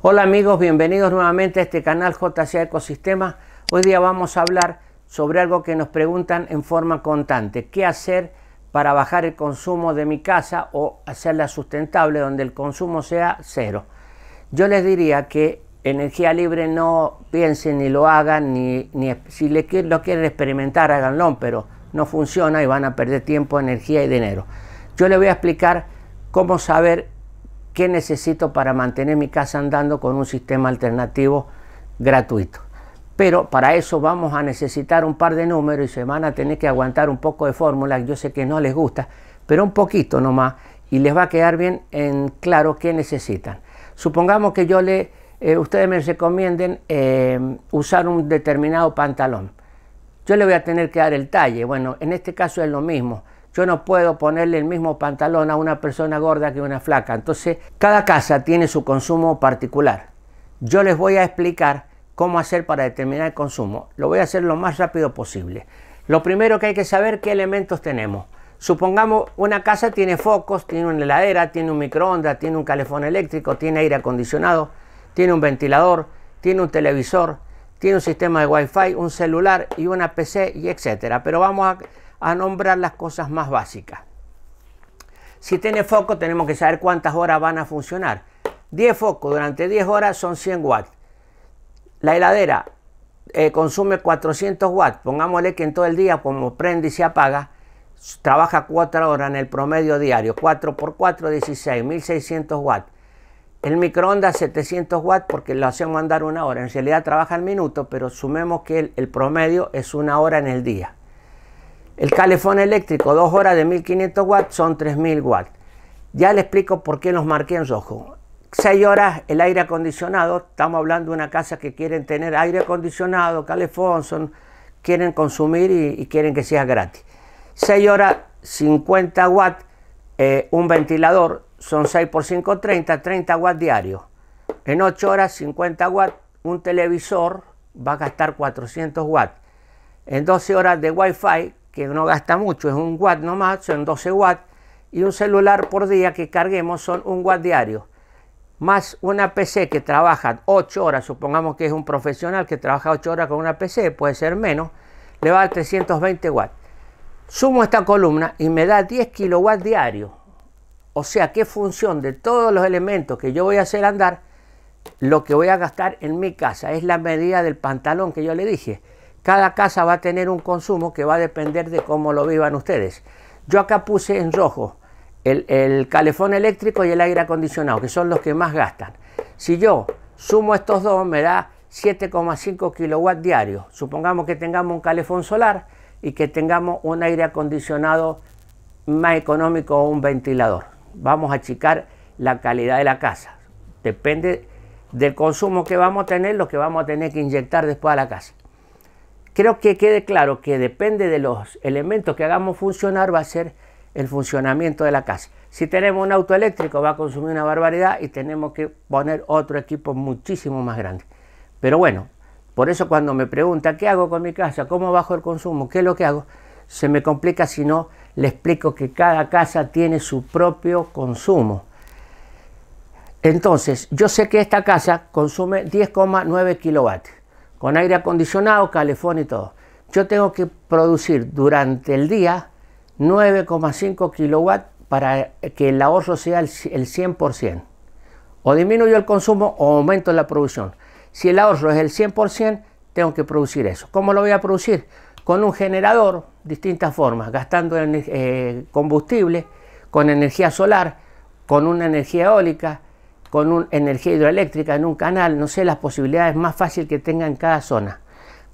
Hola amigos, bienvenidos nuevamente a este canal JCA Ecosistema Hoy día vamos a hablar sobre algo que nos preguntan en forma constante. ¿Qué hacer para bajar el consumo de mi casa o hacerla sustentable donde el consumo sea cero? Yo les diría que energía libre no piensen ni lo hagan, ni, si lo quieren experimentar háganlo, pero no funciona y van a perder tiempo, energía y dinero. Yo les voy a explicar cómo saber qué necesito para mantener mi casa andando con un sistema alternativo gratuito. Pero para eso vamos a necesitar un par de números y se van a tener que aguantar un poco de fórmulas. Yo sé que no les gusta, pero un poquito nomás y les va a quedar bien en claro qué necesitan. Supongamos que yo le, eh, ustedes me recomienden eh, usar un determinado pantalón. Yo le voy a tener que dar el talle. Bueno, en este caso es lo mismo. Yo no puedo ponerle el mismo pantalón a una persona gorda que a una flaca. Entonces, cada casa tiene su consumo particular. Yo les voy a explicar cómo hacer para determinar el consumo. Lo voy a hacer lo más rápido posible. Lo primero que hay que saber qué elementos tenemos. Supongamos una casa tiene focos, tiene una heladera, tiene un microondas, tiene un calefón eléctrico, tiene aire acondicionado, tiene un ventilador, tiene un televisor, tiene un sistema de Wi-Fi, un celular y una PC y etcétera. Pero vamos a a nombrar las cosas más básicas. Si tiene foco, tenemos que saber cuántas horas van a funcionar. 10 focos durante 10 horas son 100 watts. La heladera eh, consume 400 watts. Pongámosle que en todo el día, como prende y se apaga, trabaja 4 horas en el promedio diario. 4 por 4, 16, 1600 watts. El microondas 700 watts porque lo hacemos andar una hora. En realidad trabaja al minuto, pero sumemos que el promedio es una hora en el día. El calefón eléctrico, dos horas de 1500 watts son 3000 watts. Ya les explico por qué los marqué en rojo. 6 horas el aire acondicionado, estamos hablando de una casa que quieren tener aire acondicionado, calefón, son, quieren consumir y, quieren que sea gratis. 6 horas 50 watts, eh, un ventilador, son 6 por 5, 30, 30 watts diarios. En 8 horas 50 watts, un televisor va a gastar 400 watts. En 12 horas de wifi que no gasta mucho, es un watt nomás, son 12 watts, y un celular por día que carguemos son un watt diario, más una PC que trabaja 8 horas, supongamos que es un profesional que trabaja 8 horas con una PC, puede ser menos, le va a dar 320 watts. Sumo esta columna y me da 10 kilowatts diario. O sea que función de todos los elementos que yo voy a hacer andar, lo que voy a gastar en mi casa es la medida del pantalón que yo le dije. Cada casa va a tener un consumo que va a depender de cómo lo vivan ustedes. Yo acá puse en rojo el, calefón eléctrico y el aire acondicionado, que son los que más gastan. Si yo sumo estos dos, me da 7,5 kilowatts diarios. Supongamos que tengamos un calefón solar y que tengamos un aire acondicionado más económico o un ventilador. Vamos a achicar la calidad de la casa. Depende del consumo que vamos a tener, lo que vamos a tener que inyectar después a la casa. Creo que quede claro que depende de los elementos que hagamos funcionar va a ser el funcionamiento de la casa. Si tenemos un auto eléctrico va a consumir una barbaridad y tenemos que poner otro equipo muchísimo más grande. Pero bueno, por eso cuando me pregunta qué hago con mi casa, cómo bajo el consumo, qué es lo que hago, se me complica si no le explico que cada casa tiene su propio consumo. Entonces, yo sé que esta casa consume 10,9 kilovatios con aire acondicionado, calefón y todo. Yo tengo que producir durante el día 9,5 kilowatts para que el ahorro sea el, 100%. O disminuyo el consumo o aumento la producción. Si el ahorro es el 100%, tengo que producir eso. ¿Cómo lo voy a producir? Con un generador, distintas formas, gastando eh, combustible, con energía solar, con una energía eólica, con un, energía hidroeléctrica en un canal, no sé las posibilidades más fácil que tenga en cada zona.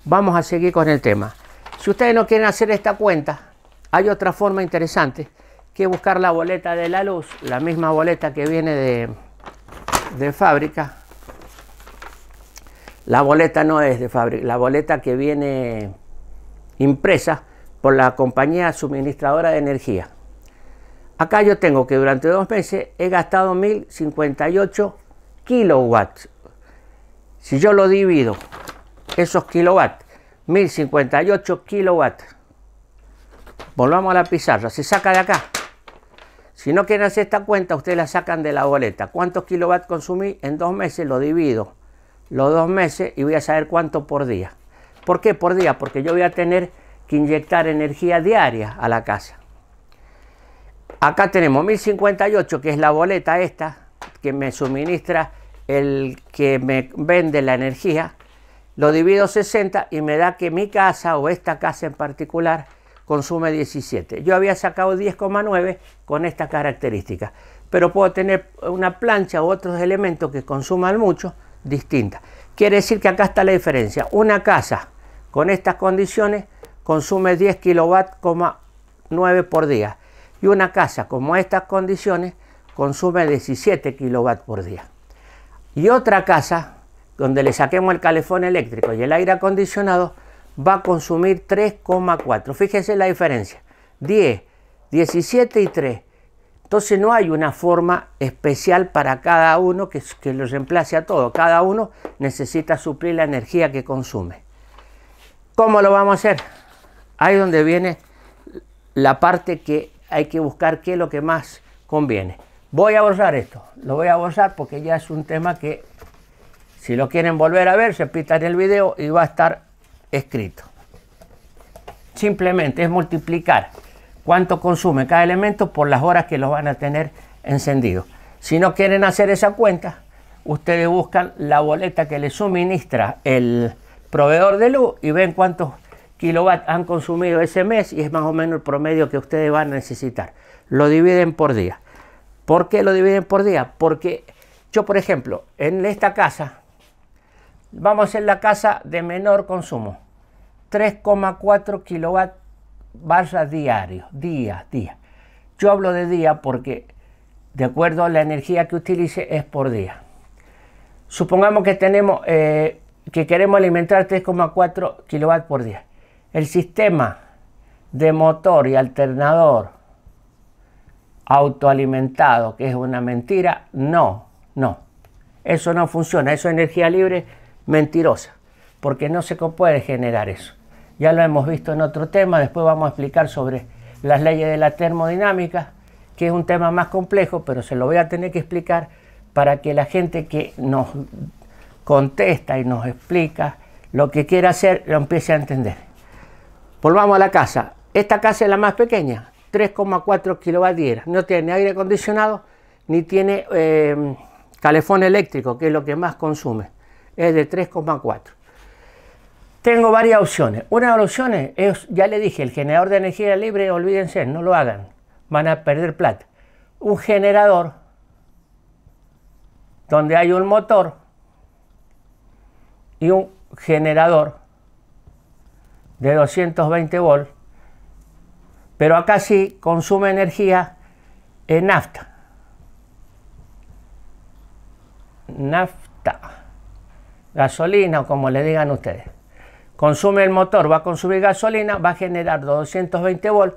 Vamos a seguir con el tema. Si ustedes no quieren hacer esta cuenta, hay otra forma interesante que buscar la boleta de la luz, la misma boleta que viene de, de fábrica. La boleta no es de fábrica, la boleta que viene impresa por la compañía suministradora de energía. Acá yo tengo que durante dos meses he gastado 1058 kilowatts. Si yo lo divido, esos kilowatts, 1058 kilowatts, volvamos a la pizarra, se saca de acá. Si no quieren hacer esta cuenta, ustedes la sacan de la boleta. ¿Cuántos kilowatts consumí? En dos meses lo divido, los dos meses, y voy a saber cuánto por día. ¿Por qué por día? Porque yo voy a tener que inyectar energía diaria a la casa. Acá tenemos 1058, que es la boleta esta, que me suministra el que me vende la energía. Lo divido 60 y me da que mi casa o esta casa en particular consume 17. Yo había sacado 10,9 con esta característica, pero puedo tener una plancha u otros elementos que consuman mucho distintas Quiere decir que acá está la diferencia. Una casa con estas condiciones consume 10 kW,9 por día y una casa como estas condiciones consume 17 kilovatios por día. Y otra casa donde le saquemos el calefón eléctrico y el aire acondicionado va a consumir 3,4. Fíjense la diferencia. 10, 17 y 3. Entonces no hay una forma especial para cada uno que, que lo reemplace a todo. Cada uno necesita suplir la energía que consume. ¿Cómo lo vamos a hacer? Ahí donde viene la parte que hay que buscar qué es lo que más conviene. Voy a borrar esto, lo voy a borrar porque ya es un tema que si lo quieren volver a ver, se pita en el video y va a estar escrito. Simplemente es multiplicar cuánto consume cada elemento por las horas que lo van a tener encendido. Si no quieren hacer esa cuenta, ustedes buscan la boleta que les suministra el proveedor de luz y ven cuántos kilowatt han consumido ese mes y es más o menos el promedio que ustedes van a necesitar. Lo dividen por día. ¿Por qué lo dividen por día? Porque yo, por ejemplo, en esta casa, vamos a la casa de menor consumo. 3,4 kilowatt barra diario, día, día. Yo hablo de día porque de acuerdo a la energía que utilice es por día. Supongamos que tenemos eh, que queremos alimentar 3,4 kilowatt por día. El sistema de motor y alternador autoalimentado, que es una mentira, no, no. Eso no funciona, eso es energía libre mentirosa, porque no se puede generar eso. Ya lo hemos visto en otro tema, después vamos a explicar sobre las leyes de la termodinámica, que es un tema más complejo, pero se lo voy a tener que explicar para que la gente que nos contesta y nos explica lo que quiere hacer lo empiece a entender. Volvamos a la casa. Esta casa es la más pequeña, 3,4 kilovatios. No tiene aire acondicionado ni tiene eh, calefón eléctrico, que es lo que más consume. Es de 3,4. Tengo varias opciones. Una de las opciones es, ya le dije, el generador de energía libre, olvídense, no lo hagan. Van a perder plata. Un generador donde hay un motor y un generador de 220 volts, pero acá sí consume energía en nafta. Nafta, gasolina o como le digan ustedes. Consume el motor, va a consumir gasolina, va a generar 220 volts.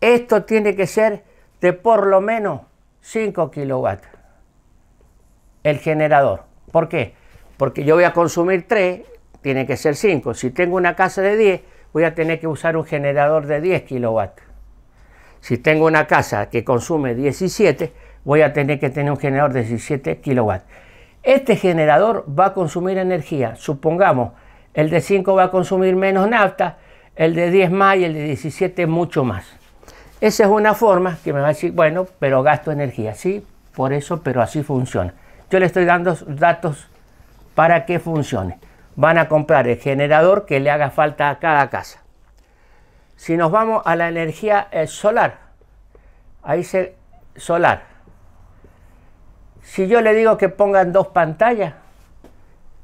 Esto tiene que ser de por lo menos 5 kilowatts el generador. ¿Por qué? Porque yo voy a consumir 3, tiene que ser 5. Si tengo una casa de 10, voy a tener que usar un generador de 10 kilovatios. Si tengo una casa que consume 17, voy a tener que tener un generador de 17 kilowatts. Este generador va a consumir energía. Supongamos, el de 5 va a consumir menos nafta, el de 10 más y el de 17 mucho más. Esa es una forma que me va a decir, bueno, pero gasto energía. Sí, por eso, pero así funciona. Yo le estoy dando datos para que funcione van a comprar el generador que le haga falta a cada casa. Si nos vamos a la energía eh, solar, ahí se solar. Si yo le digo que pongan dos pantallas,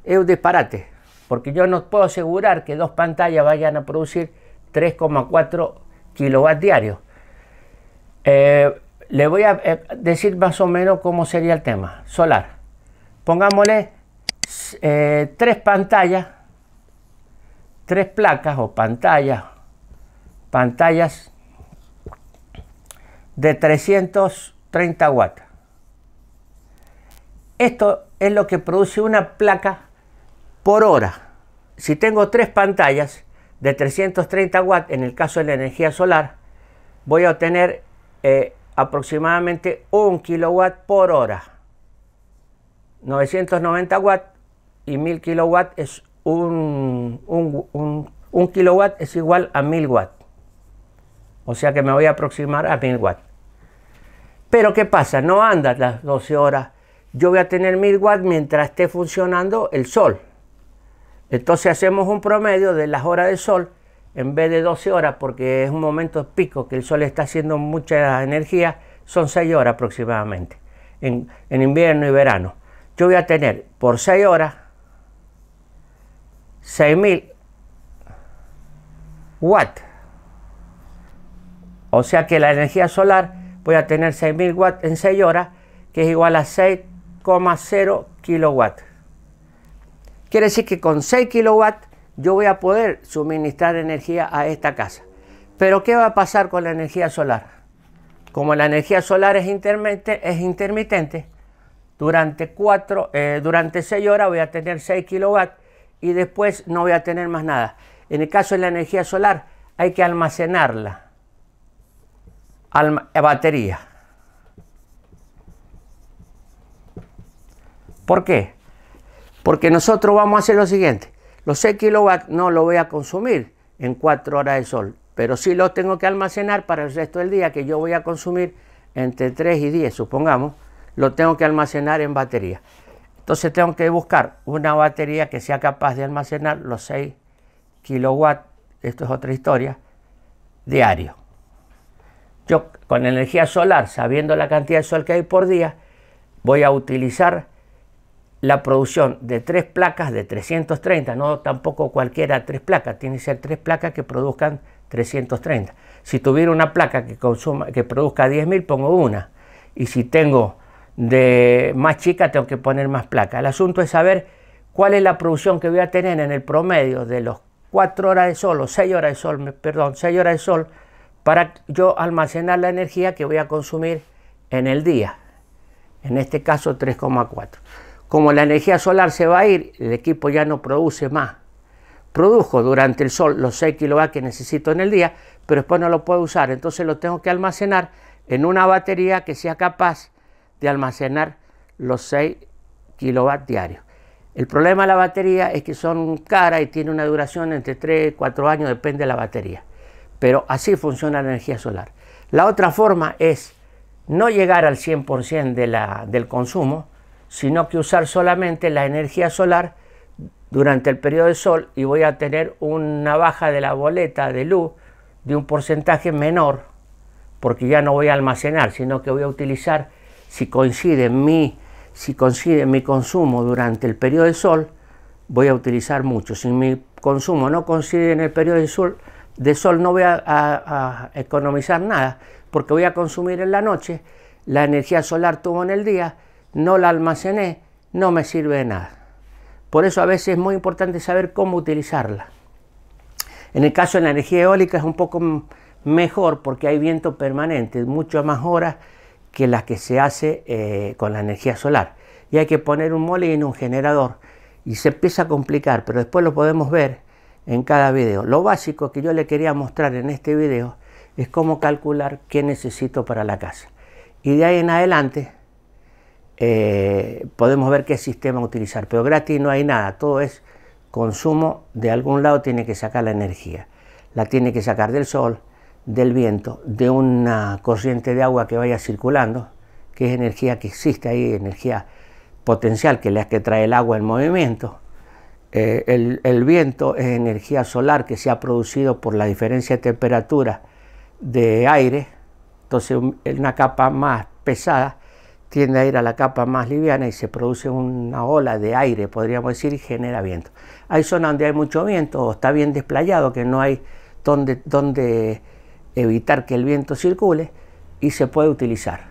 es un disparate, porque yo no puedo asegurar que dos pantallas vayan a producir 3,4 kilowatts diarios. Eh, le voy a eh, decir más o menos cómo sería el tema. Solar. Pongámosle eh, tres pantallas, tres placas o pantallas, pantallas de 330 watts. Esto es lo que produce una placa por hora. Si tengo tres pantallas de 330 watts, en el caso de la energía solar, voy a obtener eh, aproximadamente un kilowatt por hora. 990 watts y 1000 kilowatt es un, un, es igual a 1000 watts O sea que me voy a aproximar a 1000 watts Pero ¿qué pasa? No anda las 12 horas. Yo voy a tener 1000 watts mientras esté funcionando el sol. Entonces hacemos un promedio de las horas de sol en vez de 12 horas, porque es un momento pico que el sol está haciendo mucha energía, son 6 horas aproximadamente, en, en invierno y verano. Yo voy a tener por 6 horas 6000 watts. O sea que la energía solar voy a tener 6000 watts en 6 horas, que es igual a 6,0 kilowatts. Quiere decir que con 6 kilowatts yo voy a poder suministrar energía a esta casa. Pero ¿qué va a pasar con la energía solar? Como la energía solar es intermitente, es intermitente durante, 4, eh, durante 6 horas voy a tener 6 kilowatts y después no voy a tener más nada. En el caso de la energía solar hay que almacenarla. A eh, batería. ¿Por qué? Porque nosotros vamos a hacer lo siguiente. Los 6 kilowatts no lo voy a consumir en 4 horas de sol, pero sí lo tengo que almacenar para el resto del día que yo voy a consumir entre 3 y 10, supongamos, lo tengo que almacenar en batería. Entonces tengo que buscar una batería que sea capaz de almacenar los 6 kilowatts, esto es otra historia, diario. Yo con energía solar, sabiendo la cantidad de sol que hay por día, voy a utilizar la producción de tres placas de 330, no tampoco cualquiera tres placas, tiene que ser tres placas que produzcan 330. Si tuviera una placa que, consuma, que produzca 10.000, pongo una. Y si tengo de más chica tengo que poner más placa. El asunto es saber cuál es la producción que voy a tener en el promedio de los 4 horas de sol o 6 horas de sol, perdón, 6 horas de sol para yo almacenar la energía que voy a consumir en el día. En este caso 3,4. Como la energía solar se va a ir, el equipo ya no produce más. Produjo durante el sol los 6 kW que necesito en el día, pero después no lo puedo usar. Entonces lo tengo que almacenar en una batería que sea capaz de almacenar los 6 kilovatios diarios. El problema de la batería es que son caras y tiene una duración entre 3 y 4 años, depende de la batería. Pero así funciona la energía solar. La otra forma es no llegar al 100% de la, del consumo, sino que usar solamente la energía solar durante el periodo de sol y voy a tener una baja de la boleta de luz de un porcentaje menor, porque ya no voy a almacenar, sino que voy a utilizar si coincide mi, si coincide mi consumo durante el periodo de sol, voy a utilizar mucho. Si mi consumo no coincide en el periodo de sol, de sol no voy a, a economizar nada, porque voy a consumir en la noche, la energía solar tuvo en el día, no la almacené, no me sirve de nada. Por eso a veces es muy importante saber cómo utilizarla. En el caso de la energía eólica es un poco mejor porque hay viento permanente, mucho más horas que la que se hace eh, con la energía solar. Y hay que poner un molino, en un generador. Y se empieza a complicar, pero después lo podemos ver en cada video. Lo básico que yo le quería mostrar en este video es cómo calcular qué necesito para la casa. Y de ahí en adelante eh, podemos ver qué sistema utilizar. Pero gratis no hay nada, todo es consumo. De algún lado tiene que sacar la energía. La tiene que sacar del sol, del viento, de una corriente de agua que vaya circulando, que es energía que existe ahí, energía potencial que es la que trae el agua en movimiento. Eh, el, viento es energía solar que se ha producido por la diferencia de temperatura de aire, entonces una capa más pesada tiende a ir a la capa más liviana y se produce una ola de aire, podríamos decir, y genera viento. Hay zonas donde hay mucho viento o está bien desplayado, que no hay donde, donde evitar que el viento circule y se puede utilizar.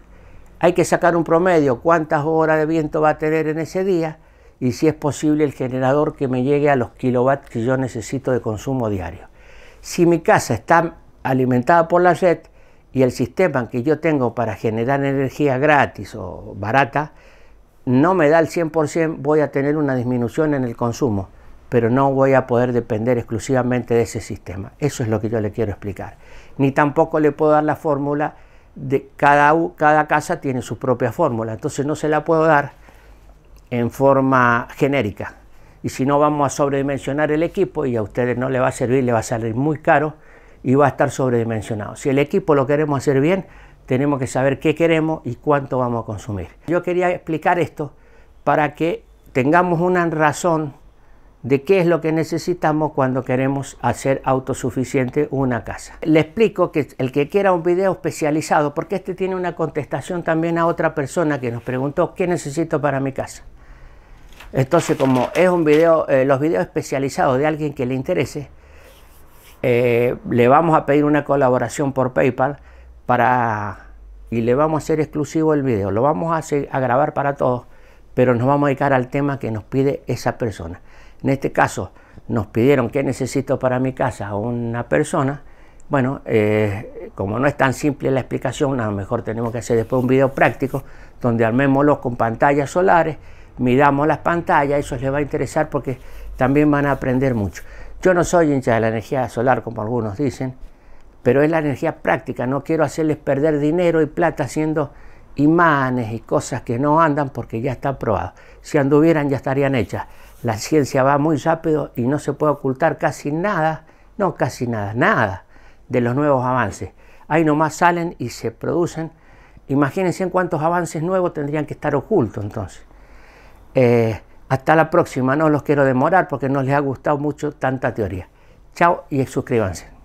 Hay que sacar un promedio, cuántas horas de viento va a tener en ese día y si es posible el generador que me llegue a los kilowatts que yo necesito de consumo diario. Si mi casa está alimentada por la red y el sistema que yo tengo para generar energía gratis o barata no me da el 100%, voy a tener una disminución en el consumo pero no voy a poder depender exclusivamente de ese sistema. Eso es lo que yo le quiero explicar. Ni tampoco le puedo dar la fórmula de cada, cada casa tiene su propia fórmula, entonces no se la puedo dar en forma genérica. Y si no, vamos a sobredimensionar el equipo y a ustedes no le va a servir, le va a salir muy caro y va a estar sobredimensionado. Si el equipo lo queremos hacer bien, tenemos que saber qué queremos y cuánto vamos a consumir. Yo quería explicar esto para que tengamos una razón de qué es lo que necesitamos cuando queremos hacer autosuficiente una casa. Le explico que el que quiera un video especializado, porque este tiene una contestación también a otra persona que nos preguntó qué necesito para mi casa. Entonces, como es un video, eh, los videos especializados de alguien que le interese, eh, le vamos a pedir una colaboración por PayPal para y le vamos a hacer exclusivo el video. Lo vamos a, hacer, a grabar para todos, pero nos vamos a dedicar al tema que nos pide esa persona en este caso nos pidieron qué necesito para mi casa a una persona, bueno, eh, como no es tan simple la explicación, a lo mejor tenemos que hacer después un video práctico donde armémoslo con pantallas solares, midamos las pantallas, eso les va a interesar porque también van a aprender mucho. Yo no soy hincha de la energía solar, como algunos dicen, pero es la energía práctica, no quiero hacerles perder dinero y plata haciendo imanes y cosas que no andan porque ya está probado. Si anduvieran ya estarían hechas la ciencia va muy rápido y no se puede ocultar casi nada, no casi nada, nada de los nuevos avances. Ahí nomás salen y se producen. Imagínense en cuántos avances nuevos tendrían que estar ocultos entonces. Eh, hasta la próxima, no los quiero demorar porque no les ha gustado mucho tanta teoría. Chao y suscríbanse.